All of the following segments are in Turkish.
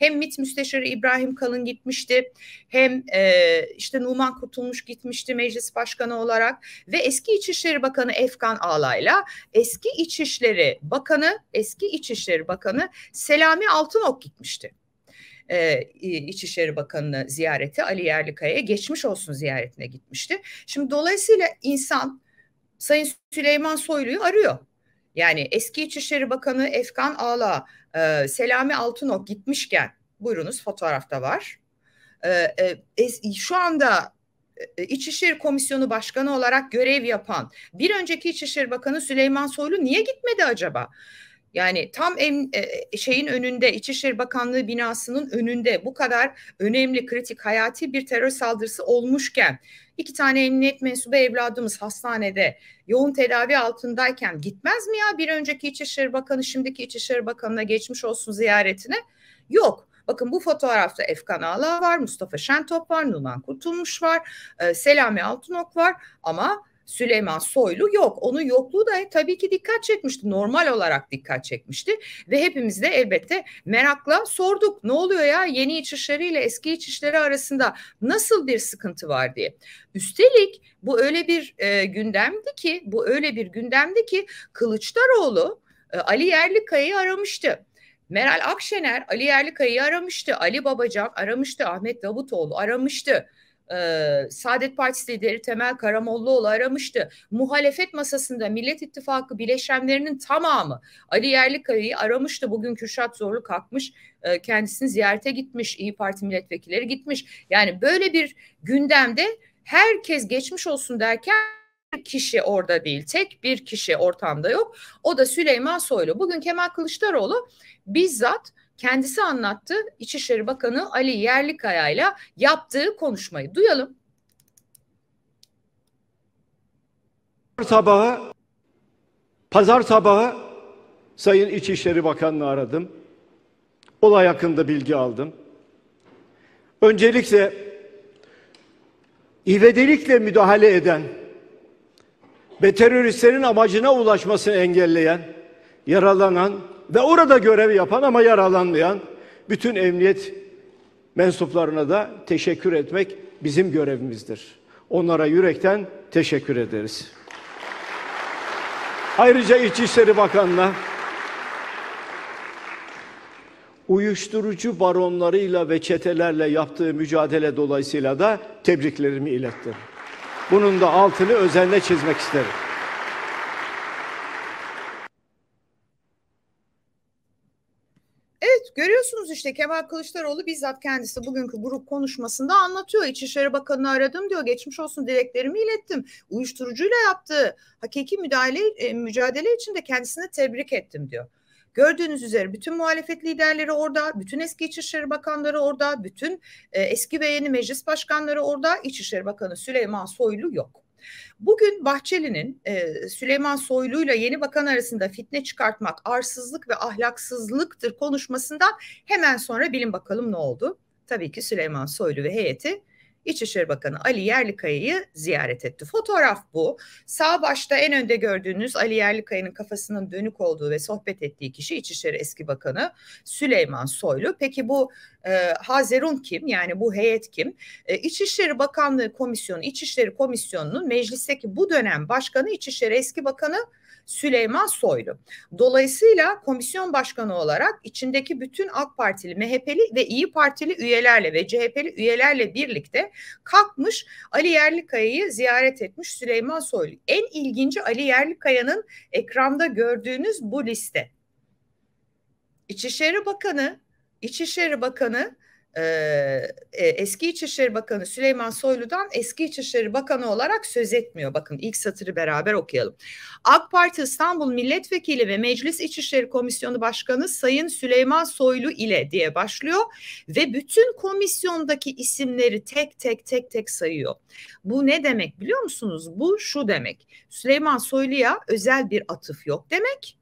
Hem MIT Müsteşarı İbrahim Kalın gitmişti hem e, işte Numan Kurtulmuş gitmişti meclis başkanı olarak ve eski İçişleri Bakanı Efkan Ağlay'la eski İçişleri Bakanı eski İçişleri Bakanı Selami Altınok gitmişti e, İçişleri Bakanı'nı ziyareti Ali Yerlikaya geçmiş olsun ziyaretine gitmişti. Şimdi dolayısıyla insan Sayın Süleyman Soylu'yu arıyor. Yani eski İçişleri Bakanı Efkan Ağla, e, Selami Altınok gitmişken buyurunuz fotoğrafta var. E, e, şu anda e, e, İçişleri Komisyonu Başkanı olarak görev yapan bir önceki İçişleri Bakanı Süleyman Soylu niye gitmedi acaba? Yani tam em, e, e, şeyin önünde İçişleri Bakanlığı binasının önünde bu kadar önemli kritik hayati bir terör saldırısı olmuşken iki tane emniyet mensubu evladımız hastanede yoğun tedavi altındayken gitmez mi ya bir önceki İçişleri Bakanı şimdiki İçişleri Bakanı'na geçmiş olsun ziyaretine? Yok. Bakın bu fotoğrafta Efkan Ağla var, Mustafa Şentop var, Numan Kurtulmuş var, e, Selami Altunok var ama Süleyman Soylu yok. Onun yokluğu da tabii ki dikkat çekmişti. Normal olarak dikkat çekmişti. Ve hepimiz de elbette merakla sorduk. Ne oluyor ya yeni içişleri ile eski içişleri arasında nasıl bir sıkıntı var diye. Üstelik bu öyle bir e, gündemdi ki bu öyle bir gündemdi ki Kılıçdaroğlu e, Ali Yerlikaya'yı aramıştı. Meral Akşener Ali Yerlikaya'yı aramıştı. Ali Babacan aramıştı. Ahmet Davutoğlu aramıştı e, Saadet Partisi lideri Temel Karamollaoğlu aramıştı. Muhalefet masasında Millet İttifakı bileşenlerinin tamamı Ali Yerlikaya'yı aramıştı. Bugün Kürşat Zorlu kalkmış e, kendisini ziyarete gitmiş. İyi Parti milletvekilleri gitmiş. Yani böyle bir gündemde herkes geçmiş olsun derken kişi orada değil. Tek bir kişi ortamda yok. O da Süleyman Soylu. Bugün Kemal Kılıçdaroğlu bizzat kendisi anlattı. İçişleri Bakanı Ali Yerlikaya ile yaptığı konuşmayı duyalım. Pazar Sabahı pazar sabahı Sayın İçişleri Bakanı'nı aradım. Olay hakkında bilgi aldım. Öncelikle ivedilikle müdahale eden ve teröristlerin amacına ulaşmasını engelleyen, yaralanan ve orada görev yapan ama yaralanmayan bütün emniyet mensuplarına da teşekkür etmek bizim görevimizdir. Onlara yürekten teşekkür ederiz. Ayrıca İçişleri Bakanı'na uyuşturucu baronlarıyla ve çetelerle yaptığı mücadele dolayısıyla da tebriklerimi ilettim. Bunun da altını özenle çizmek isterim. Evet görüyorsunuz işte Kemal Kılıçdaroğlu bizzat kendisi bugünkü grup konuşmasında anlatıyor. İçişleri Bakanı'nı aradım diyor. Geçmiş olsun dileklerimi ilettim. Uyuşturucuyla yaptığı hakiki müdahale, e, mücadele için de kendisini tebrik ettim diyor. Gördüğünüz üzere bütün muhalefet liderleri orada, bütün eski İçişleri Bakanları orada, bütün e, eski ve yeni meclis başkanları orada. İçişleri Bakanı Süleyman Soylu yok. Bugün Bahçeli'nin e, Süleyman Soylu'yla yeni bakan arasında fitne çıkartmak arsızlık ve ahlaksızlıktır konuşmasından hemen sonra bilin bakalım ne oldu. Tabii ki Süleyman Soylu ve heyeti İçişleri Bakanı Ali Yerlikaya'yı ziyaret etti. Fotoğraf bu. Sağ başta en önde gördüğünüz Ali Yerlikaya'nın kafasının dönük olduğu ve sohbet ettiği kişi İçişleri eski bakanı Süleyman Soylu. Peki bu e, Hazerun kim? Yani bu heyet kim? E, İçişleri Bakanlığı Komisyonu, İçişleri Komisyonu'nun meclisteki bu dönem başkanı İçişleri eski bakanı Süleyman Soylu. Dolayısıyla komisyon başkanı olarak içindeki bütün AK Partili, MHP'li ve İyi Partili üyelerle ve CHP'li üyelerle birlikte kalkmış Ali Yerlikaya'yı ziyaret etmiş Süleyman Soylu. En ilginci Ali Yerlikaya'nın ekranda gördüğünüz bu liste. İçişleri Bakanı, İçişleri Bakanı e, e, eski İçişleri Bakanı Süleyman Soylu'dan eski İçişleri Bakanı olarak söz etmiyor. Bakın ilk satırı beraber okuyalım. AK Parti İstanbul Milletvekili ve Meclis İçişleri Komisyonu Başkanı Sayın Süleyman Soylu ile diye başlıyor ve bütün komisyondaki isimleri tek tek tek tek sayıyor. Bu ne demek biliyor musunuz? Bu şu demek. Süleyman Soylu'ya özel bir atıf yok demek.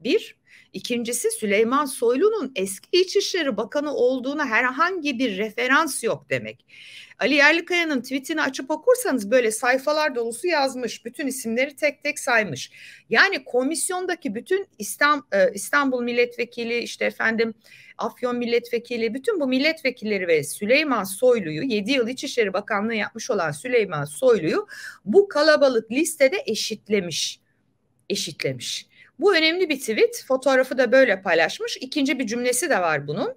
Bir, İkincisi Süleyman Soylu'nun eski İçişleri Bakanı olduğuna herhangi bir referans yok demek. Ali Yerlikaya'nın tweetini açıp okursanız böyle sayfalar dolusu yazmış. Bütün isimleri tek tek saymış. Yani komisyondaki bütün e, İstanbul milletvekili işte efendim Afyon milletvekili bütün bu milletvekilleri ve Süleyman Soylu'yu 7 yıl İçişleri Bakanlığı yapmış olan Süleyman Soylu'yu bu kalabalık listede eşitlemiş. Eşitlemiş. Bu önemli bir tweet. Fotoğrafı da böyle paylaşmış. İkinci bir cümlesi de var bunun.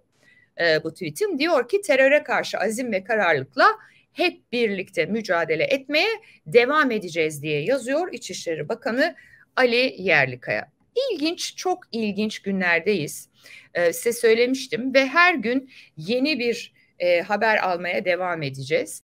E, bu tweet'im. diyor ki teröre karşı azim ve kararlılıkla hep birlikte mücadele etmeye devam edeceğiz diye yazıyor İçişleri Bakanı Ali Yerlikaya. İlginç, çok ilginç günlerdeyiz. Ee, size söylemiştim ve her gün yeni bir e, haber almaya devam edeceğiz.